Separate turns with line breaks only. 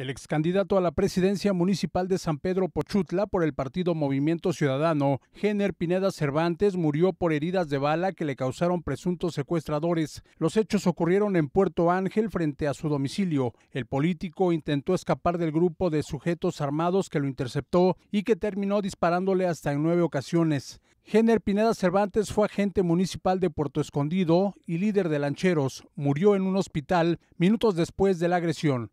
El ex candidato a la presidencia municipal de San Pedro Pochutla por el partido Movimiento Ciudadano, Jenner Pineda Cervantes, murió por heridas de bala que le causaron presuntos secuestradores. Los hechos ocurrieron en Puerto Ángel frente a su domicilio. El político intentó escapar del grupo de sujetos armados que lo interceptó y que terminó disparándole hasta en nueve ocasiones. Jenner Pineda Cervantes fue agente municipal de Puerto Escondido y líder de lancheros. Murió en un hospital minutos después de la agresión